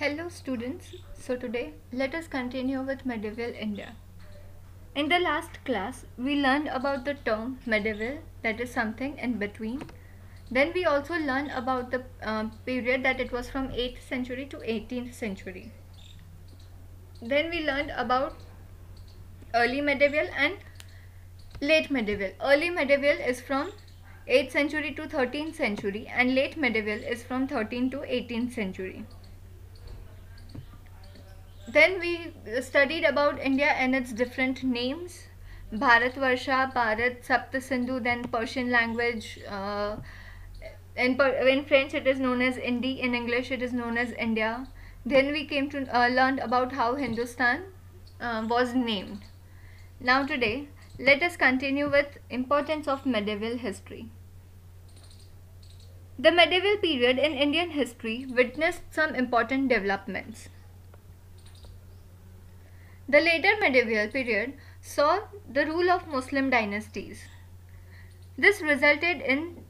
Hello students, so today let us continue with medieval India. In the last class, we learned about the term medieval, that is something in between. Then we also learned about the uh, period that it was from 8th century to 18th century. Then we learned about early medieval and late medieval. Early medieval is from 8th century to 13th century and late medieval is from 13th to 18th century then we studied about India and its different names Bharatvarsha, Bharat, Sapta Sindhu, then Persian language. Uh, in, in French, it is known as Indi, in English, it is known as India. Then we came to uh, learn about how Hindustan uh, was named. Now, today, let us continue with importance of medieval history. The medieval period in Indian history witnessed some important developments. The later medieval period saw the rule of Muslim dynasties. This resulted in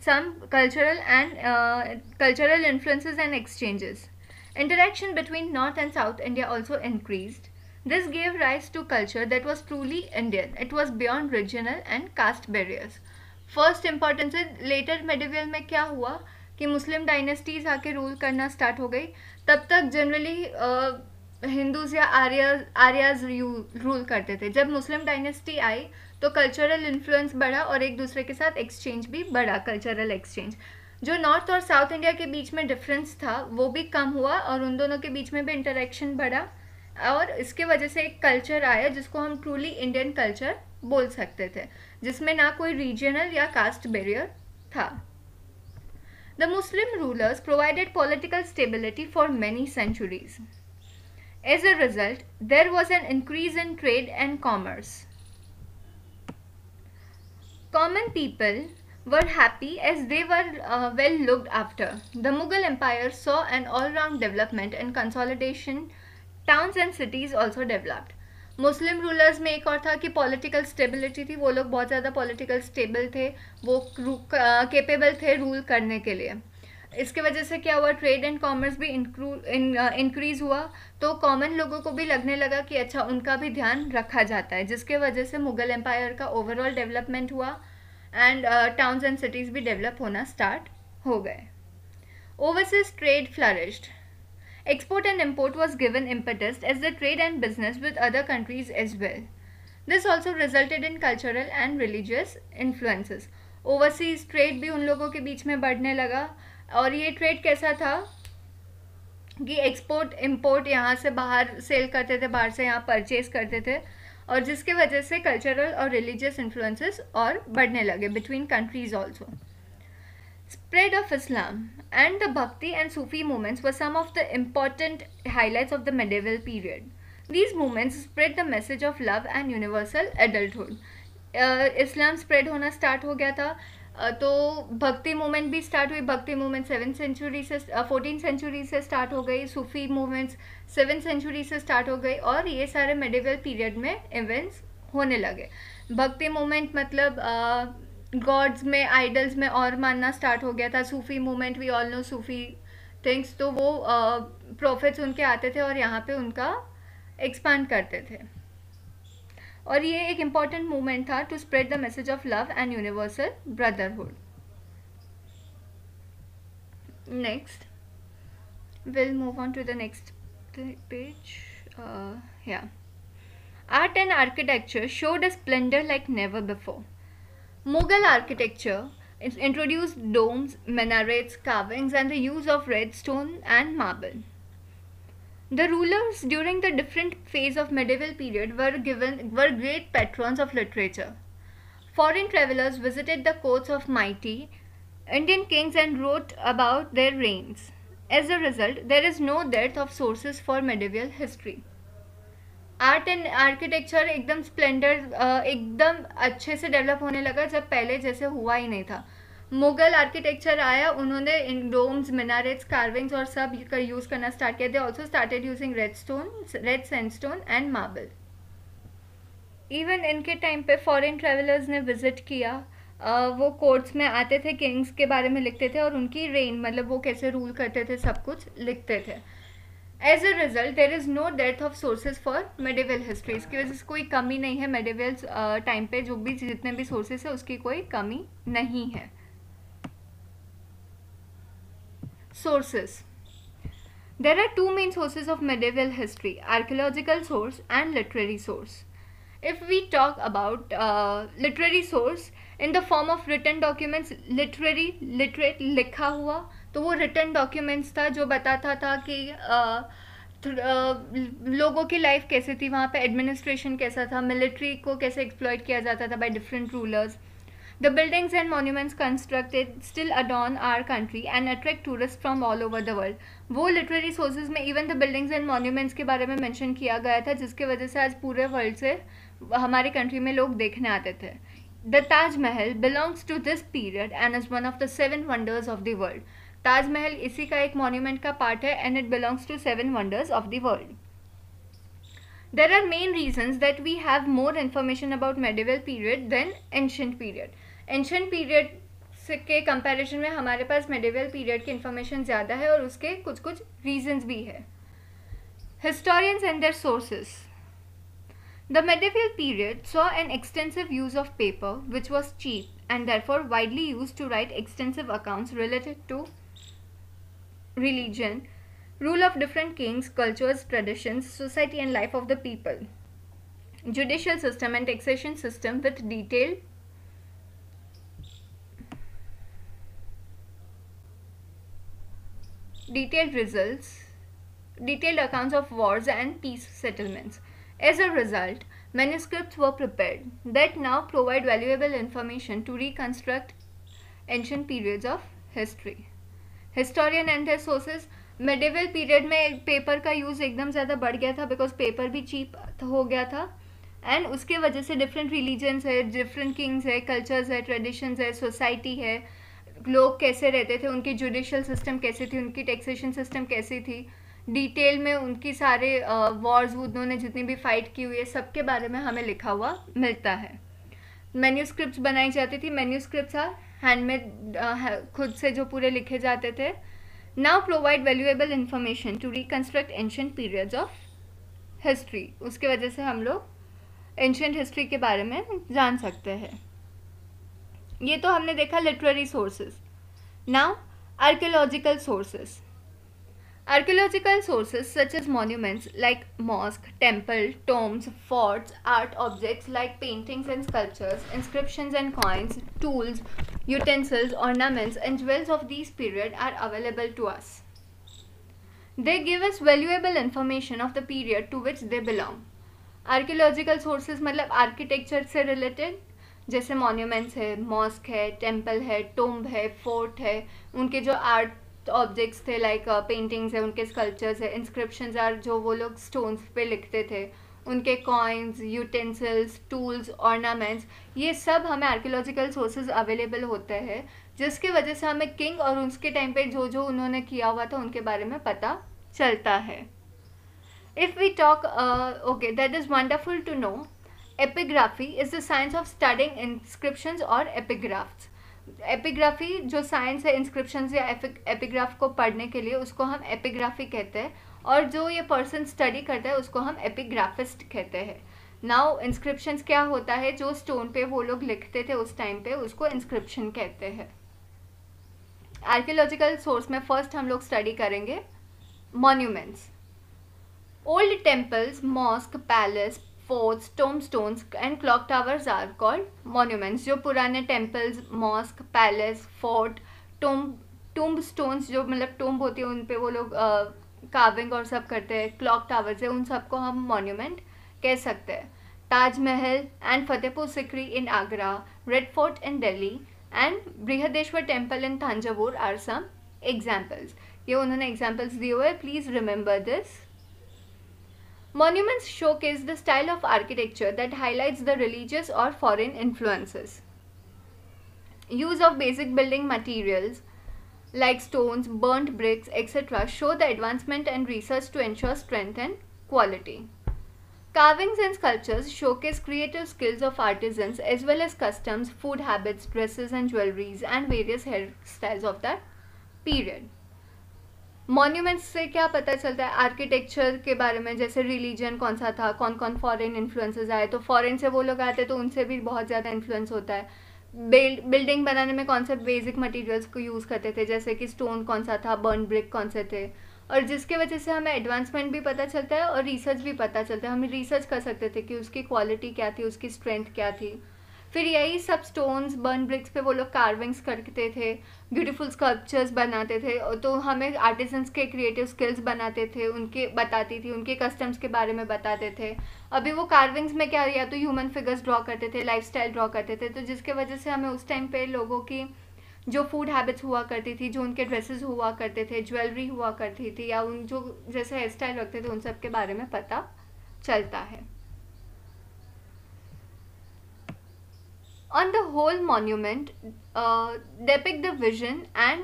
some cultural and uh, cultural influences and exchanges. Interaction between North and South India also increased. This gave rise to culture that was truly Indian. It was beyond regional and caste barriers. First importance है later medieval, में क्या हुआ कि मुस्लिम dynasties आके rule करना start हो गई तब तक जनरली हिंदूज या आर्या आर्याज रूल करते थे जब मुस्लिम डायनेस्टी आई तो कल्चरल इन्फ्लुएंस बढ़ा और एक दूसरे के साथ एक्सचेंज भी बढ़ा कल्चरल एक्सचेंज जो नॉर्थ और साउथ इंडिया के बीच में डिफरेंस था वो भी कम हुआ और उन दोनों के बीच में भी इंटरेक्शन बढ़ा और इसके वजह से एक कल्चर आया जिसको हम ट्रूली इंडियन कल्चर बोल सकते थे जिसमें ना कोई रीजनल या कास्ट बैरियर था the Muslim rulers provided political stability for many centuries As a result, there was an increase in trade and commerce. Common people were happy as they were uh, well looked after. The Mughal Empire saw an all-round development and consolidation. Towns and cities also developed. Muslim rulers में एक और था कि political stability थी वो लोग बहुत ज़्यादा पॉलिटिकल स्टेबल थे वो कैपेबल uh, थे रूल करने के लिए इसके वजह से क्या हुआ ट्रेड एंड कॉमर्स भी इंक्रीज uh, हुआ तो कॉमन लोगों को भी लगने लगा कि अच्छा उनका भी ध्यान रखा जाता है जिसके वजह से मुगल एम्पायर का ओवरऑल डेवलपमेंट हुआ एंड टाउन्स एंड सिटीज भी डेवलप होना स्टार्ट हो गए overseas trade flourished export and import was given impetus as the trade and business with other countries as well this also resulted in cultural and religious influences overseas trade भी उन लोगों के बीच में बढ़ने लगा और ये ट्रेड कैसा था कि एक्सपोर्ट इंपोर्ट यहाँ से बाहर सेल करते थे बाहर से यहाँ परचेज करते थे और जिसके वजह से कल्चरल और रिलीजियस इन्फ्लुएंसेस और बढ़ने लगे between countries also spread of Islam and the bhakti and Sufi movements were some of the important highlights of the medieval period these movements spread the message of love and universal adulthood Islam spread होना start हो गया था तो भक्ति movement भी start हुई bhakti movement seven century से fourteen century से स्टार्ट हो गई सूफी मूवमेंट्स सेवन सेंचुरी से स्टार्ट हो गई और ये सारे मेडिवल पीरियड में इवेंट्स होने लगे भक्ति मूवमेंट मतलब गॉड्स में आइडल्स में और मानना स्टार्ट हो गया था Sufi movement we all know Sufi things तो वो प्रॉफिट्स उनके आते थे और यहाँ पे उनका एक्सपांड करते थे और ये एक इम्पॉर्टेंट मोमेंट था to spread the message of love and universal brotherhood next will move on to the next page या art and architecture showed a splendour like never before Mughal architecture introduce domes minarets carvings and the use of red stone and marble The rulers during the different phase of medieval period were given were great patrons of literature. Foreign travelers visited the courts of mighty Indian kings and wrote about their reigns. As a result, there is no dearth of sources for medieval history. Art and architecture एकदम splendour एकदम अच्छे से develop होने लगा जब पहले जैसे हुआ ही नहीं था मुगल आर्किटेक्चर आया उन्होंने इन डोम्स मिनारेट्स कार्विंग्स और सब का यूज़ करना स्टार्ट किया they also started using red stone red sandstone and marble even इनके टाइम पे फॉरेन ट्रेवलर्स ने विज़िट किया आ, वो कोर्ट्स में आते थे किंग्स के बारे में लिखते थे और उनकी रेन मतलब वो कैसे रूल करते थे सब कुछ लिखते थे as a result there is no डेथ of sources for medieval histories इसकी वजह से कोई कमी नहीं है मेडिवल्स टाइम पे जो भी जितने भी सोर्सेज है उसकी कोई कमी नहीं है Sources There are two main sources of medieval history archaeological source and literary source. If we talk about uh, literary source in the form of written documents, literary, literate, likha hua to wo written documents tha था जो tha ki uh, uh, लोगों की life कैसे थी वहाँ पे administration कैसा था मिलिट्री को कैसे एक्सप्लॉयट किया जाता था by different rulers The buildings and monuments constructed still adorn our country and attract tourists from all over the world. वो लिटरेरी सोर्सेज में even the buildings and monuments के बारे में मेंशन किया गया था जिसके वजह से आज पूरे वर्ल्ड से हमारे कंट्री में लोग देखने आते थे the Taj Mahal belongs to this period and is one of the seven wonders of the world Taj Mahal इसी का एक मॉन्यूमेंट का पार्ट है and it belongs to seven wonders of the world there are main reasons that we have more information about medieval period than ancient period ancient period के comparison में हमारे पास medieval period की information ज़्यादा है और उसके कुछ कुछ रीजंस भी है historians and their sources the medieval period saw an extensive use of paper which was cheap and there widely use to write extensive accounts related to religion rule of different kings culture traditions society and life of the people judicial system and taxation system with detailed detailed results, detailed accounts of wars and peace settlements. As a result, manuscripts were prepared that now provide valuable information to reconstruct ancient periods of history. Historian and their sources Medieval period में paper का use एकदम ज़्यादा बढ़ गया था because paper भी cheap हो गया था and उसके वजह से different religions है different kings है cultures है traditions है society है लोग कैसे रहते थे उनकी जुडिशल सिस्टम कैसी थी उनकी टैक्सेशन सिस्टम कैसी थी डिटेल में उनकी सारे वॉर्स उन्होंने जितनी भी फाइट की हुई है सबके बारे में हमें लिखा हुआ मिलता है मेन्यूस्क्रिप्ट बनाई जाती थी मेन्यूस्क्रिप्ट आर हैंडमेड खुद से जो पूरे लिखे जाते थे now provide valuable information to reconstruct ancient periods of history उसके वजह से हम लोग एंशंट हिस्ट्री के बारे में जान सकते हैं ये तो हमने देखा literary sources now archaeological sources archaeological sources such as monuments like mosque temple tombs forts art objects like paintings and sculptures inscription and coins tools utensils ornaments and jewels of this period are available to us they give us valuable information of the period to which they belong archaeological sources मतलब architecture से related जैसे monuments है mosque है temple है tomb है fort है उनके जो आर्ट ऑब्जेक्ट्स थे लाइक पेंटिंग्स uh, है उनके स्कल्पचर्स है इंस्क्रिप्शन आर जो वो लोग स्टोन्स पे लिखते थे उनके कॉइन्स यूटेंसिल्स टूल्स ऑर्नामेंट्स ये सब हमें आर्कियोलॉजिकल सोर्सेज अवेलेबल होते हैं जिसके वजह से हमें किंग और उसके टाइम पे जो जो उन्होंने किया हुआ था उनके बारे में पता चलता है if we talk okay that is wonderful to know epigraphy is the science of studying inscription और एपिग्राफ्स एपिग्राफी जो साइंस है इंस्क्रिप्शन या एपिग्राफ को पढ़ने के लिए उसको हम एपिग्राफी कहते हैं और जो ये पर्सन स्टडी करता है उसको हम एपिग्राफिस्ट कहते हैं नाउ इंस्क्रिप्शन क्या होता है जो स्टोन पे वो लोग लिखते थे उस टाइम पे उसको इंस्क्रिप्शन कहते हैं आर्कियोलॉजिकल सोर्स में फर्स्ट हम लोग स्टडी करेंगे monuments old temples mosque palace forts, tombstones and clock towers are called monuments. जो पुराने temples, mosque, palace, fort, tomb, tombstones जो मतलब tomb होती है उन पर वो लोग carving और सब करते हैं clock towers है उन सबको हम monument कह सकते हैं Taj Mahal and Fatehpur Sikri in Agra Red Fort in Delhi and Brihadeeswara temple in Thanjavur are some examples ये उन्होंने एग्जाम्पल्स दिए हुए please remember this Monuments showcase the style of architecture that highlights the religious or foreign influences. Use of basic building materials like stones, burnt bricks, etc. show the advancement and research to ensure strength and quality. Carvings and sculptures showcase creative skills of artisans as well as customs, food habits, dresses and jewelries and various hairstyles of that period. Monuments से क्या पता चलता है architecture के बारे में जैसे religion कौन सा था कौन कौन फॉरेन इन्फ्लुएंसेस आए तो फॉरेन से वो लोग आते तो उनसे भी बहुत ज़्यादा इन्फ्लुएंस होता है बिल्ड बिल्डिंग बनाने में कौन से बेसिक मटेरियल्स को यूज़ करते थे जैसे कि स्टोन कौन सा था बर्न ब्रिक कौन से थे और जिसके वजह से हमें एडवांसमेंट भी पता चलता है और रिसर्च भी पता चलता है हम रिसर्च कर सकते थे कि उसकी क्वालिटी क्या थी उसकी स्ट्रेंथ क्या थी फिर यही सब स्टोन्स बर्न ब्रिक्स पे वो लोग कार्विंग्स करते थे ब्यूटीफुल स्कल्पचर्स बनाते थे तो हमें आर्टिसंस के क्रिएटिव स्किल्स बनाते थे उनके बताती थी उनके कस्टम्स के बारे में बताते थे अभी वो कार्विंग्स में क्या या तो ह्यूमन फिगर्स ड्रॉ करते थे लाइफ ड्रॉ करते थे तो जिसके वजह से हमें उस टाइम पर लोगों की जो फूड हैबिट्स हुआ करती थी जो उनके ड्रेसेस हुआ करते थे ज्वेलरी हुआ करती थी या उन जो जैसे हेयर स्टाइल रखते थे उन सब के बारे में पता चलता है on the whole monument uh, depict the vision and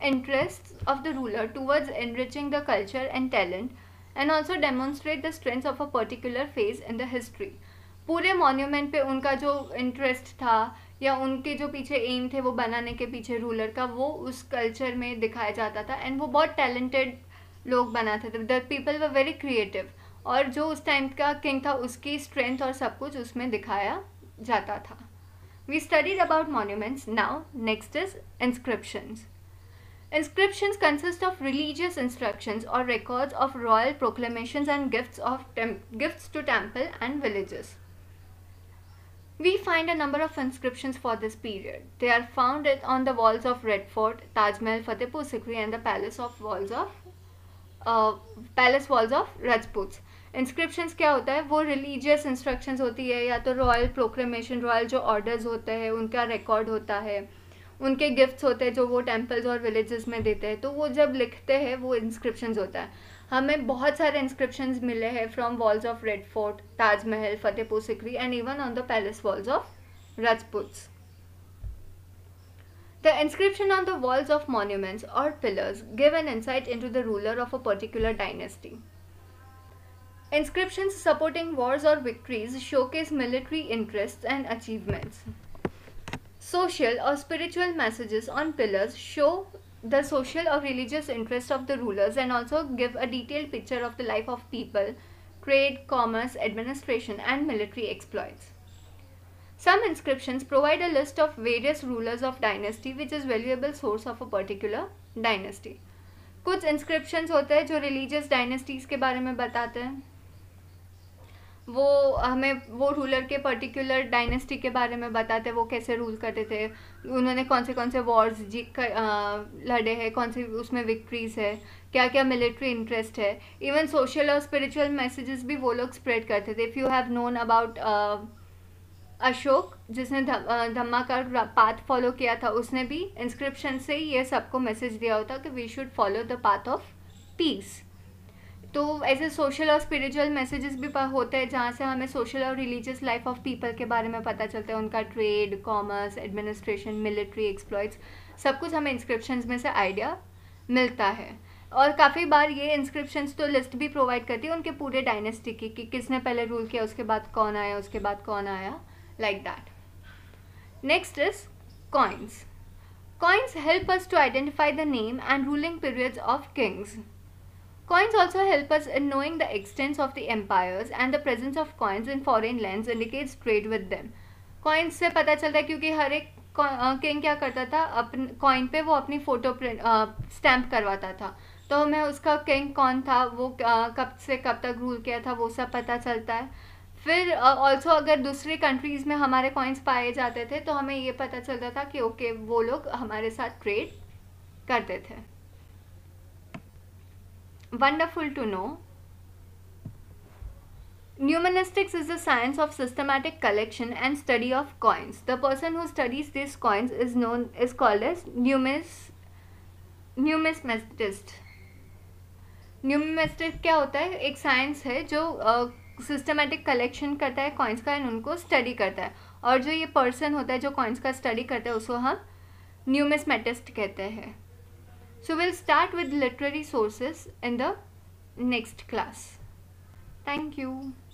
interests of the ruler towards enriching the culture and talent and also demonstrate the strengths of a particular phase in the history पूरे monument पे उनका जो interest था या उनके जो पीछे M थे वो बनाने के पीछे रूलर का वो उस कल्चर में दिखाया जाता था एंड वो बहुत टैलेंटेड लोग बनाते थे the people were very creative और जो उस टाइम का किंग था उसकी स्ट्रेंथ और सब कुछ उसमें दिखाया जाता था we studies about monuments now next is inscriptions inscriptions consist of religious instructions और records of royal proclamation and gifts of gifts to temple and villages we find a number of inscriptions for this period they are found on the walls of Red Fort Taj Mahal Fatehpur Sikri and the palace of walls of palace walls of Rajput inscriptions क्या होता है वो religious instructions होती है या तो royal proclamation royal जो orders होते हैं उनका रिकॉर्ड होता है उनके गिफ्ट्स होते हैं जो वो टेम्पल्स और विलेजेस में देते हैं तो वो जब लिखते हैं वो इंस्क्रिप्शंस होता है हमें बहुत सारे इंस्क्रिप्शंस मिले हैं from walls of Red Fort Taj Mahal Fatehpur Sikri and even on the palace walls of Rajputs The inscription on the walls of monuments or pillars give an insight into the ruler of a particular dynasty. Inscriptions supporting wars or victories showcase military interests and achievements. Social or spiritual messages on pillars show the social or religious interest of the rulers and also give a detailed picture of the life of people, trade, commerce, administration, and military exploits. Some inscriptions provide a list of various rulers of dynasty which is valuable source of a particular dynasty. कुछ inscriptions होते हैं जो religious dynasties के बारे में बताते हैं वो हमें वो रूलर के पर्टिकुलर डायनेस्टी के बारे में बताते वो कैसे रूल करते थे उन्होंने कौन से कौन से वॉर्स जीत लड़े हैं कौन से उसमें विक्ट्रीज है क्या क्या मिलिट्री इंटरेस्ट है इवन सोशल और स्पिरिचुअल मैसेजेस भी वो लोग स्प्रेड करते थे if you have known about Ashok जिसने धम्मा का पाथ फॉलो किया था उसने भी इंस्क्रिप्शन से ये सबको मैसेज दिया होता कि we should follow the path of peace तो ऐसे सोशल और स्पिरिचुअल मैसेजेस भी होते हैं जहाँ से हमें सोशल और रिलीजियस लाइफ ऑफ पीपल के बारे में पता चलता है उनका trade commerce administration military exploits सब कुछ हमें इंस्क्रिप्शन में से आइडिया मिलता है और काफ़ी बार ये इंस्क्रिप्शन तो लिस्ट भी प्रोवाइड करती है उनके पूरे डायनेस्टी की कि किसने पहले रूल किया उसके बाद कौन आया उसके बाद कौन आया like that. Next is coins. Coins help us to identify the name and ruling periods of kings. Coins also help us in knowing the extents of the empires and the presence of coins in foreign lands indicates trade with them. Coins से पता चलता है क्योंकि हर एक king क्या करता था अपन coin पे वो अपनी फ़ोटो प्रिंट स्टैम्प करवाता था तो मैं उसका किंग कौन था वो कब से कब तक रूल किया था वो सब पता चलता है फिर ऑल्सो अगर दूसरे कंट्रीज में हमारे कॉइन्स पाए जाते थे तो हमें ये पता चलता था कि ओके वो लोग हमारे साथ ट्रेड करते थे wonderful to know numismatics is the science of systematic collection and study of coins the person who studies this coins is known is called as numis numis numismatic क्या होता है एक साइंस है जो सिस्टमेटिक कलेक्शन करता है coins का and उनको स्टडी करता है और जो ये पर्सन होता है जो कॉइन्स का स्टडी करता है उसको हम न्यूमिसमेटिस्ट कहते हैं so will start with literary sources in the next class thank you